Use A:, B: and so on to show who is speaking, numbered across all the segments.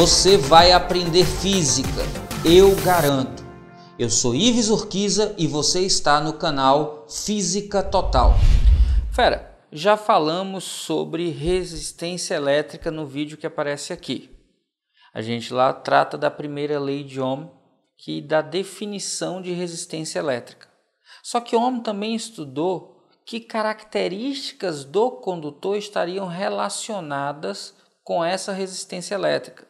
A: Você vai aprender física, eu garanto. Eu sou Ives Urquiza e você está no canal Física Total. Fera, já falamos sobre resistência elétrica no vídeo que aparece aqui. A gente lá trata da primeira lei de Ohm, que dá definição de resistência elétrica. Só que Ohm também estudou que características do condutor estariam relacionadas com essa resistência elétrica.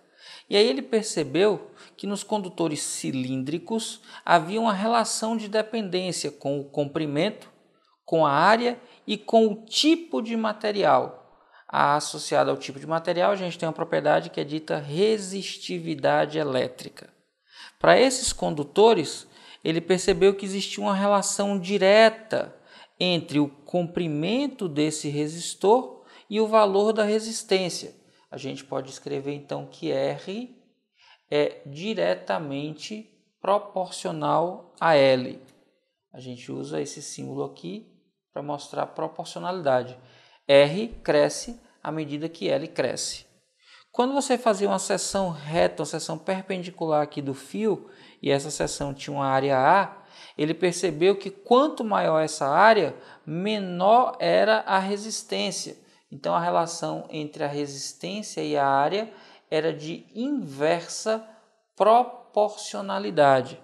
A: E aí ele percebeu que nos condutores cilíndricos havia uma relação de dependência com o comprimento, com a área e com o tipo de material. Associada ao tipo de material, a gente tem uma propriedade que é dita resistividade elétrica. Para esses condutores, ele percebeu que existia uma relação direta entre o comprimento desse resistor e o valor da resistência a gente pode escrever então que R é diretamente proporcional a L. A gente usa esse símbolo aqui para mostrar a proporcionalidade. R cresce à medida que L cresce. Quando você fazia uma seção reta, uma seção perpendicular aqui do fio, e essa seção tinha uma área A, ele percebeu que quanto maior essa área, menor era a resistência. Então a relação entre a resistência e a área era de inversa proporcionalidade.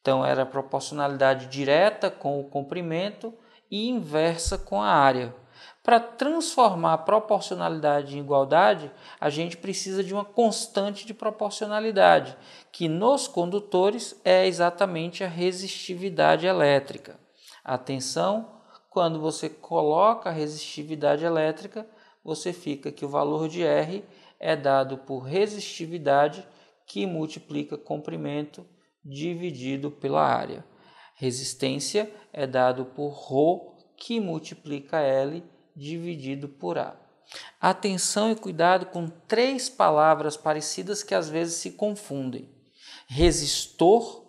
A: Então era proporcionalidade direta com o comprimento e inversa com a área. Para transformar a proporcionalidade em igualdade, a gente precisa de uma constante de proporcionalidade, que nos condutores é exatamente a resistividade elétrica. A tensão, quando você coloca a resistividade elétrica, você fica que o valor de R é dado por resistividade que multiplica comprimento dividido pela área. Resistência é dado por ρ que multiplica L dividido por A. Atenção e cuidado com três palavras parecidas que às vezes se confundem. Resistor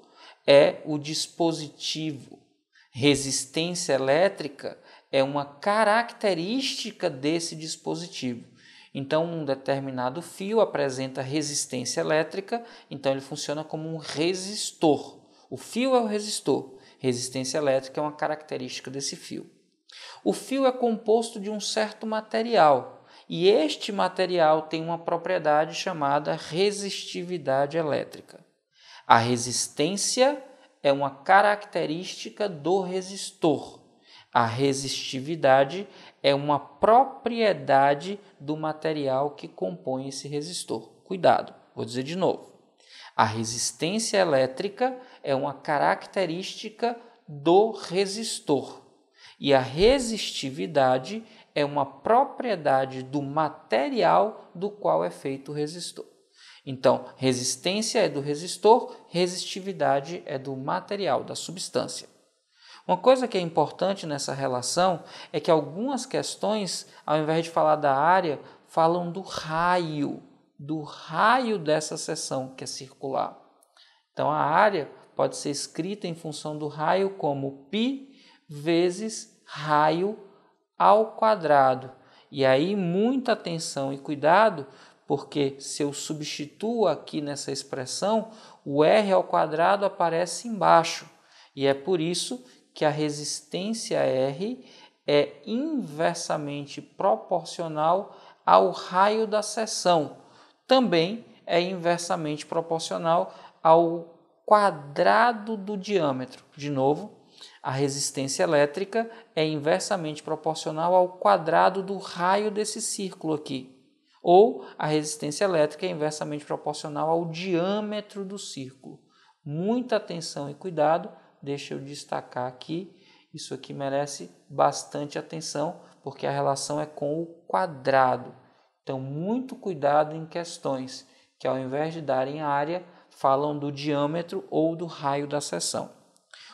A: é o dispositivo Resistência elétrica é uma característica desse dispositivo. Então, um determinado fio apresenta resistência elétrica, então ele funciona como um resistor. O fio é o resistor, resistência elétrica é uma característica desse fio. O fio é composto de um certo material e este material tem uma propriedade chamada resistividade elétrica. A resistência é uma característica do resistor. A resistividade é uma propriedade do material que compõe esse resistor. Cuidado, vou dizer de novo. A resistência elétrica é uma característica do resistor. E a resistividade é uma propriedade do material do qual é feito o resistor. Então, resistência é do resistor, resistividade é do material, da substância. Uma coisa que é importante nessa relação é que algumas questões, ao invés de falar da área, falam do raio, do raio dessa seção que é circular. Então, a área pode ser escrita em função do raio como π vezes raio ao quadrado. E aí, muita atenção e cuidado, porque se eu substituo aqui nessa expressão, o R ao quadrado aparece embaixo. E é por isso que a resistência R é inversamente proporcional ao raio da seção. Também é inversamente proporcional ao quadrado do diâmetro. De novo, a resistência elétrica é inversamente proporcional ao quadrado do raio desse círculo aqui ou a resistência elétrica é inversamente proporcional ao diâmetro do círculo. Muita atenção e cuidado, deixa eu destacar aqui, isso aqui merece bastante atenção, porque a relação é com o quadrado. Então, muito cuidado em questões que, ao invés de darem área, falam do diâmetro ou do raio da seção.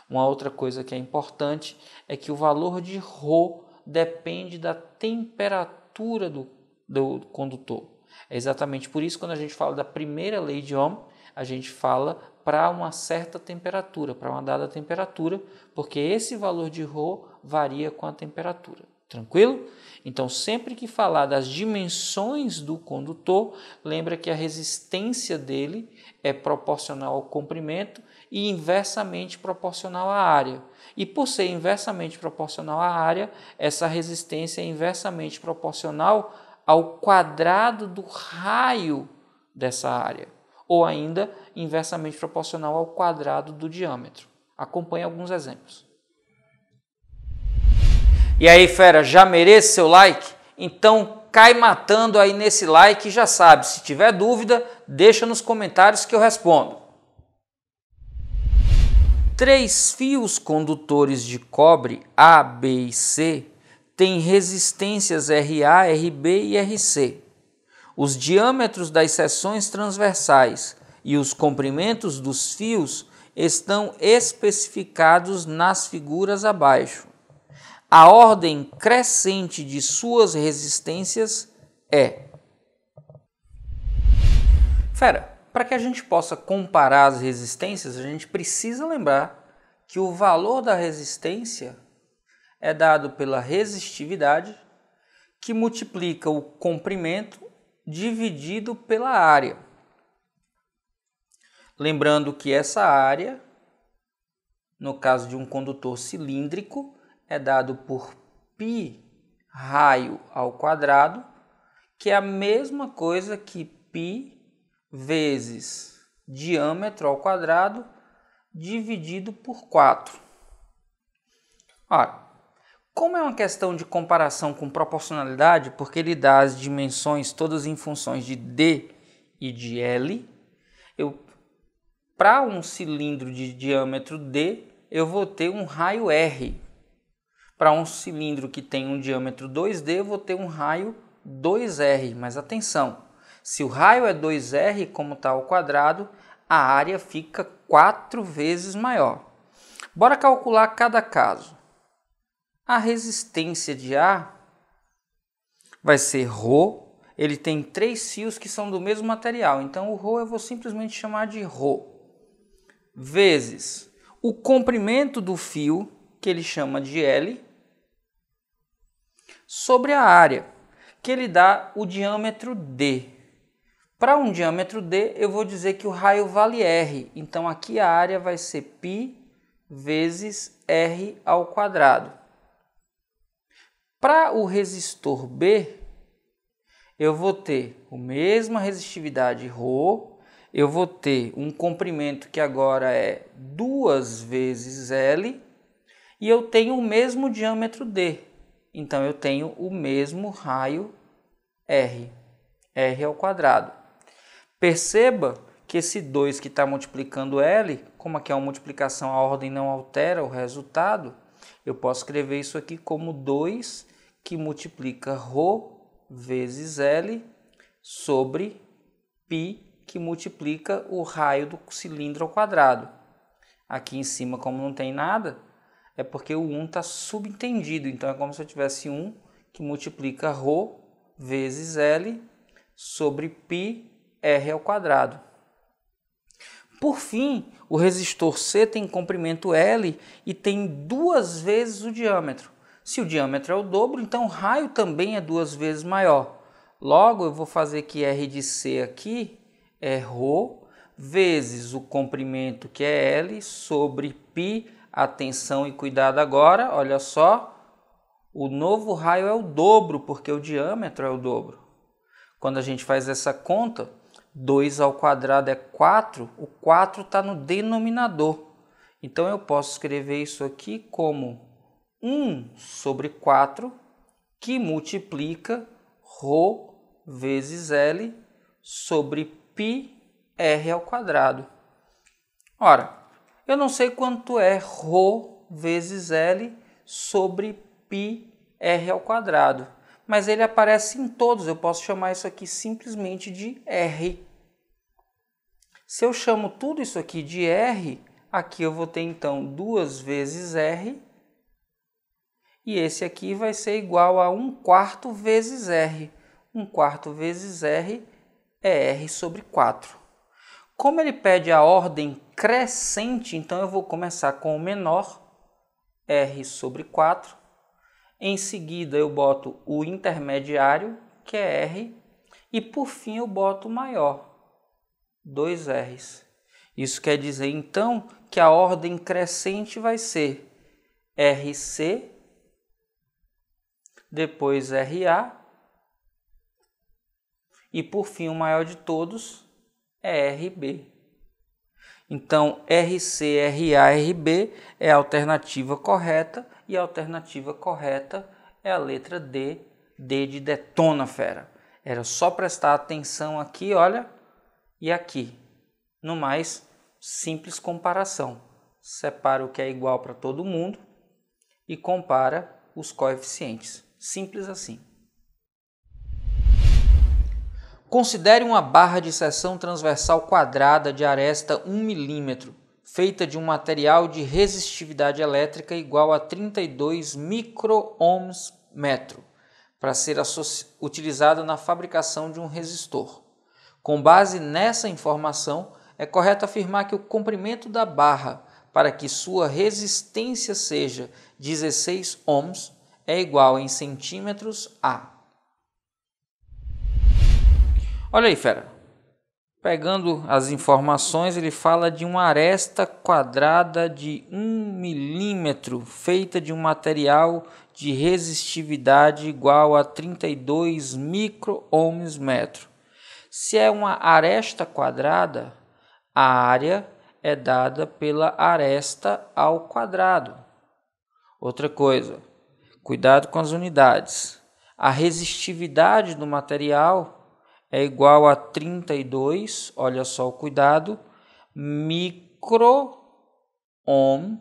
A: Uma outra coisa que é importante é que o valor de ρ depende da temperatura do do condutor. É exatamente por isso quando a gente fala da primeira lei de Ohm, a gente fala para uma certa temperatura, para uma dada temperatura, porque esse valor de Rho varia com a temperatura. Tranquilo? Então, sempre que falar das dimensões do condutor, lembra que a resistência dele é proporcional ao comprimento e inversamente proporcional à área. E por ser inversamente proporcional à área, essa resistência é inversamente proporcional ao quadrado do raio dessa área, ou ainda inversamente proporcional ao quadrado do diâmetro. Acompanhe alguns exemplos. E aí, fera, já merece seu like? Então cai matando aí nesse like e já sabe, se tiver dúvida, deixa nos comentários que eu respondo. Três fios condutores de cobre A, B e C tem resistências RA, RB e RC. Os diâmetros das seções transversais e os comprimentos dos fios estão especificados nas figuras abaixo. A ordem crescente de suas resistências é. Fera, para que a gente possa comparar as resistências, a gente precisa lembrar que o valor da resistência é dado pela resistividade, que multiplica o comprimento dividido pela área. Lembrando que essa área, no caso de um condutor cilíndrico, é dado por π raio ao quadrado, que é a mesma coisa que π vezes diâmetro ao quadrado dividido por 4. Ora, como é uma questão de comparação com proporcionalidade, porque ele dá as dimensões todas em funções de D e de L, eu para um cilindro de diâmetro D, eu vou ter um raio R. Para um cilindro que tem um diâmetro 2D, eu vou ter um raio 2R. Mas atenção, se o raio é 2R, como está ao quadrado, a área fica 4 vezes maior. Bora calcular cada caso. A resistência de A vai ser ρ, Ele tem três fios que são do mesmo material, então o ρ eu vou simplesmente chamar de ρ Vezes o comprimento do fio, que ele chama de L, sobre a área, que ele dá o diâmetro D. Para um diâmetro D, eu vou dizer que o raio vale R. Então aqui a área vai ser π vezes R ao quadrado. Para o resistor B, eu vou ter a mesma resistividade ρ, eu vou ter um comprimento que agora é duas vezes L e eu tenho o mesmo diâmetro D. Então eu tenho o mesmo raio R, R ao quadrado. Perceba que esse 2 que está multiplicando L, como aqui é uma multiplicação, a ordem não altera o resultado, eu posso escrever isso aqui como 2 que multiplica Rho vezes L sobre π, que multiplica o raio do cilindro ao quadrado. Aqui em cima, como não tem nada, é porque o 1 está subentendido. Então, é como se eu tivesse 1 que multiplica Rho vezes L sobre π R ao quadrado. Por fim, o resistor C tem comprimento L e tem duas vezes o diâmetro. Se o diâmetro é o dobro, então o raio também é duas vezes maior. Logo, eu vou fazer que R de C aqui é ρ vezes o comprimento que é L sobre π. Atenção e cuidado agora, olha só. O novo raio é o dobro, porque o diâmetro é o dobro. Quando a gente faz essa conta, 2 ao quadrado é 4, o 4 está no denominador. Então eu posso escrever isso aqui como 1 sobre 4, que multiplica Rho vezes L sobre pi r ao quadrado. Ora, eu não sei quanto é Rho vezes L sobre pi r ao quadrado, mas ele aparece em todos, eu posso chamar isso aqui simplesmente de r. Se eu chamo tudo isso aqui de r, aqui eu vou ter então duas vezes r e esse aqui vai ser igual a 1 quarto vezes R. 1 quarto vezes R é R sobre 4. Como ele pede a ordem crescente, então eu vou começar com o menor, R sobre 4. Em seguida eu boto o intermediário, que é R. E por fim eu boto o maior, dois R's. Isso quer dizer então que a ordem crescente vai ser RC depois RA e por fim o maior de todos é RB. Então RC, RA, RB é a alternativa correta e a alternativa correta é a letra D, D de detona fera. Era só prestar atenção aqui, olha, e aqui. No mais, simples comparação. Separa o que é igual para todo mundo e compara os coeficientes. Simples assim. Considere uma barra de seção transversal quadrada de aresta 1 mm, feita de um material de resistividade elétrica igual a 32 microohms metro, para ser utilizada na fabricação de um resistor. Com base nessa informação, é correto afirmar que o comprimento da barra para que sua resistência seja 16 ohms é igual em centímetros a. Olha aí, fera. Pegando as informações, ele fala de uma aresta quadrada de 1 milímetro, feita de um material de resistividade igual a 32 micro-ohms metro. Se é uma aresta quadrada, a área é dada pela aresta ao quadrado. Outra coisa, Cuidado com as unidades. A resistividade do material é igual a 32, olha só o cuidado, micro ohm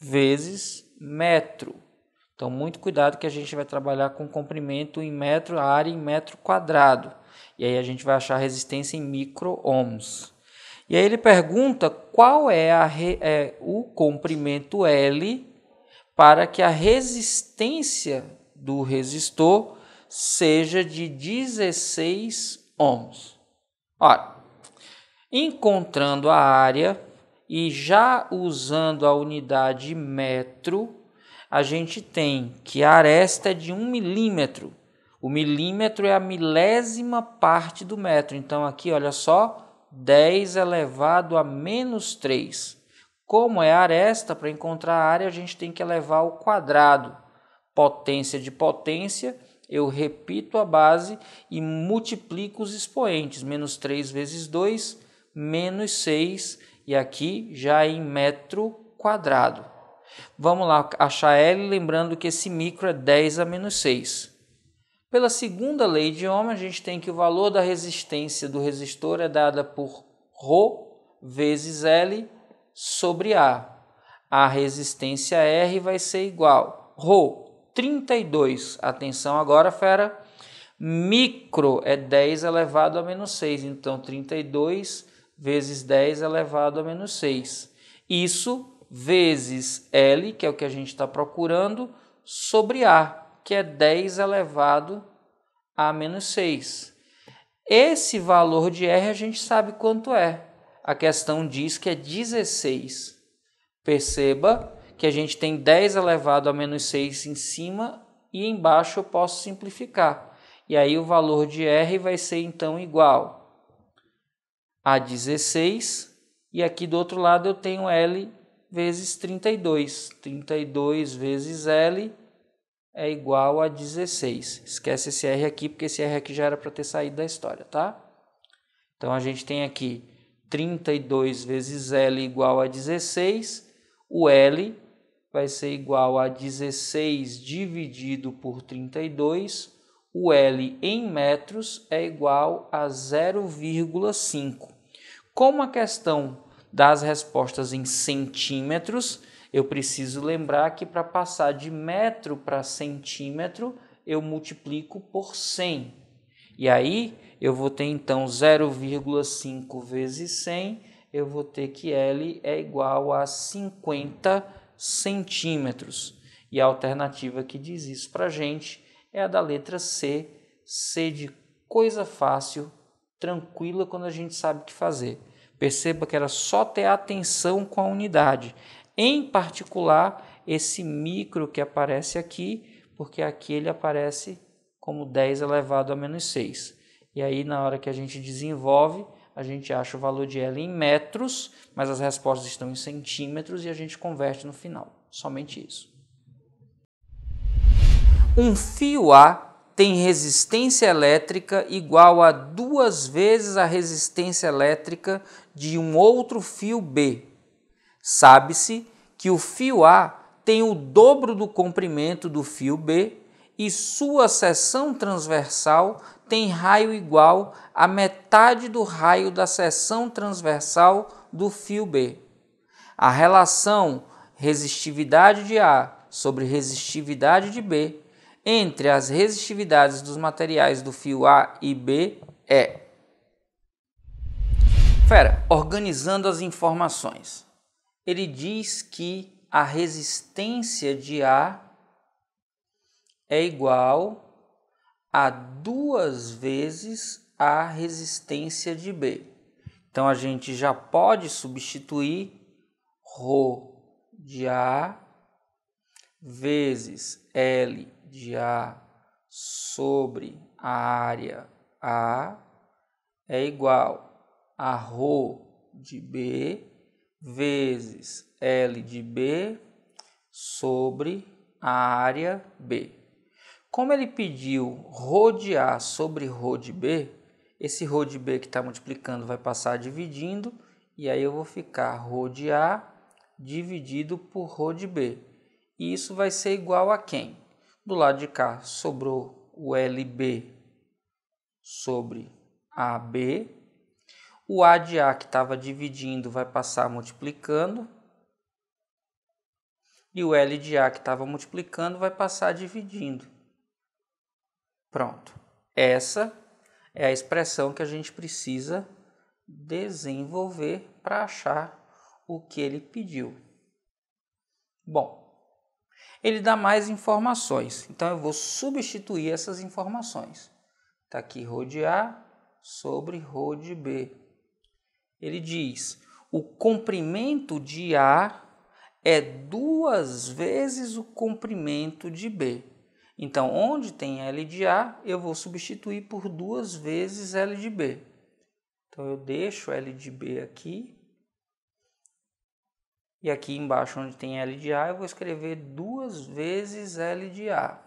A: vezes metro. Então, muito cuidado que a gente vai trabalhar com comprimento em metro, área em metro quadrado. E aí a gente vai achar resistência em micro ohms. E aí ele pergunta qual é, a, é o comprimento L para que a resistência do resistor seja de 16 ohms. Ora, encontrando a área e já usando a unidade metro, a gente tem que a aresta é de 1 milímetro. O milímetro é a milésima parte do metro. Então, aqui, olha só, 10 elevado a menos 3. Como é aresta, para encontrar a área, a gente tem que elevar ao quadrado. Potência de potência, eu repito a base e multiplico os expoentes. Menos 3 vezes 2, menos 6. E aqui já é em metro quadrado. Vamos lá achar L, lembrando que esse micro é 10 a menos 6. Pela segunda lei de Ohm, a gente tem que o valor da resistência do resistor é dada por Rho vezes L sobre A. A resistência R vai ser igual. Rho, 32. Atenção agora, fera. Micro é 10 elevado a menos 6. Então, 32 vezes 10 elevado a menos 6. Isso vezes L, que é o que a gente está procurando, sobre A, que é 10 elevado a menos 6. Esse valor de R a gente sabe quanto é a questão diz que é 16. Perceba que a gente tem 10 elevado a menos 6 em cima e embaixo eu posso simplificar. E aí o valor de R vai ser então igual a 16 e aqui do outro lado eu tenho L vezes 32. 32 vezes L é igual a 16. Esquece esse R aqui, porque esse R aqui já era para ter saído da história, tá? Então a gente tem aqui 32 vezes L igual a 16, o L vai ser igual a 16 dividido por 32, o L em metros é igual a 0,5. Como a questão das respostas em centímetros, eu preciso lembrar que para passar de metro para centímetro, eu multiplico por 100. E aí eu vou ter então 0,5 vezes 100, eu vou ter que L é igual a 50 centímetros. E a alternativa que diz isso para gente é a da letra C, C de coisa fácil, tranquila quando a gente sabe o que fazer. Perceba que era só ter atenção com a unidade, em particular esse micro que aparece aqui, porque aqui ele aparece como 10 elevado a menos 6. E aí, na hora que a gente desenvolve, a gente acha o valor de L em metros, mas as respostas estão em centímetros e a gente converte no final. Somente isso. Um fio A tem resistência elétrica igual a duas vezes a resistência elétrica de um outro fio B. Sabe-se que o fio A tem o dobro do comprimento do fio B e sua seção transversal tem raio igual a metade do raio da seção transversal do fio B. A relação resistividade de A sobre resistividade de B entre as resistividades dos materiais do fio A e B é. Fera, organizando as informações. Ele diz que a resistência de A é igual a duas vezes a resistência de B. Então a gente já pode substituir ρ de A vezes L de A sobre a área A é igual a ρ de B vezes L de B sobre a área B. Como ele pediu rode A sobre rode B, esse rode B que está multiplicando vai passar dividindo, e aí eu vou ficar rode A dividido por rode B. E isso vai ser igual a quem? Do lado de cá sobrou o LB sobre AB. O A de A que estava dividindo vai passar multiplicando. E o L de A que estava multiplicando vai passar dividindo. Pronto. Essa é a expressão que a gente precisa desenvolver para achar o que ele pediu. Bom, ele dá mais informações, então eu vou substituir essas informações. Está aqui rode A sobre rode B. Ele diz: o comprimento de A é duas vezes o comprimento de B. Então, onde tem L de A, eu vou substituir por duas vezes L de B. Então, eu deixo L de B aqui. E aqui embaixo, onde tem L de A, eu vou escrever duas vezes L de A.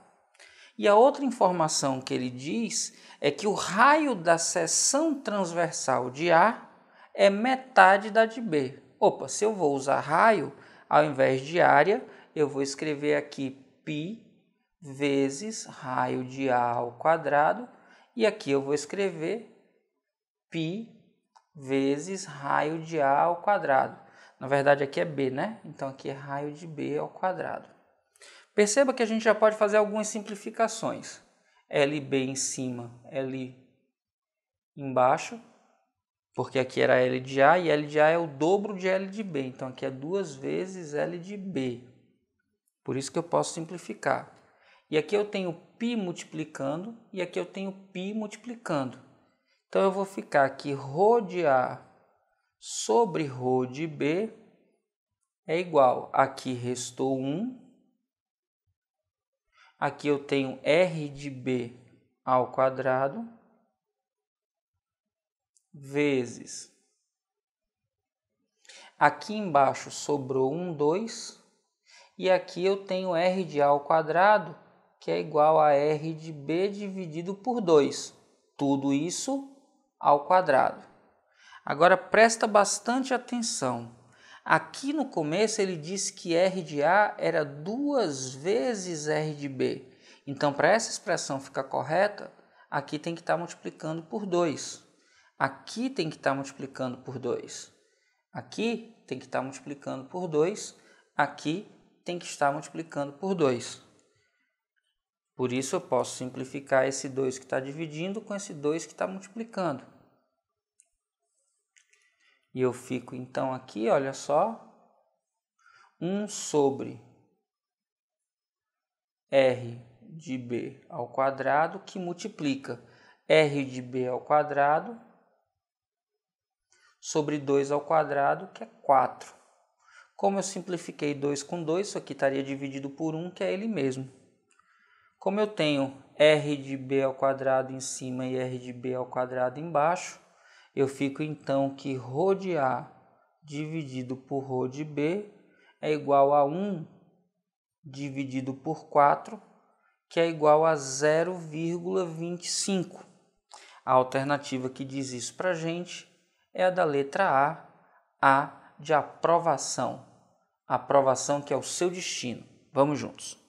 A: E a outra informação que ele diz é que o raio da seção transversal de A é metade da de B. Opa, se eu vou usar raio, ao invés de área, eu vou escrever aqui π vezes raio de A ao quadrado, e aqui eu vou escrever π vezes raio de A ao quadrado. Na verdade, aqui é B, né? Então, aqui é raio de B ao quadrado. Perceba que a gente já pode fazer algumas simplificações. LB em cima, L embaixo, porque aqui era L de A e L de A é o dobro de L de B. Então, aqui é duas vezes L de B. Por isso que eu posso simplificar. E aqui eu tenho π multiplicando e aqui eu tenho π multiplicando. Então eu vou ficar aqui ρ de A sobre rho de B é igual. Aqui restou 1. Aqui eu tenho R de B ao quadrado vezes. Aqui embaixo sobrou 1, 2. E aqui eu tenho R de A ao quadrado que é igual a R de B dividido por 2. Tudo isso ao quadrado. Agora presta bastante atenção. Aqui no começo ele disse que R de A era duas vezes R de B. Então, para essa expressão ficar correta, aqui tem que estar tá multiplicando por 2. Aqui tem que estar tá multiplicando por 2. Aqui tem que estar tá multiplicando por 2. Aqui tem que estar multiplicando por 2. Por isso eu posso simplificar esse 2 que está dividindo com esse 2 que está multiplicando. E eu fico então aqui, olha só, 1 sobre r de b ao quadrado que multiplica r de b ao quadrado sobre 2 ao quadrado, que é 4. Como eu simplifiquei 2 com 2, isso aqui estaria dividido por 1, que é ele mesmo. Como eu tenho r de b ao quadrado em cima e r de b ao quadrado embaixo, eu fico então que rho de a dividido por rho de b é igual a 1 dividido por 4, que é igual a 0,25. A alternativa que diz isso para a gente é a da letra A, A de aprovação. Aprovação que é o seu destino. Vamos juntos.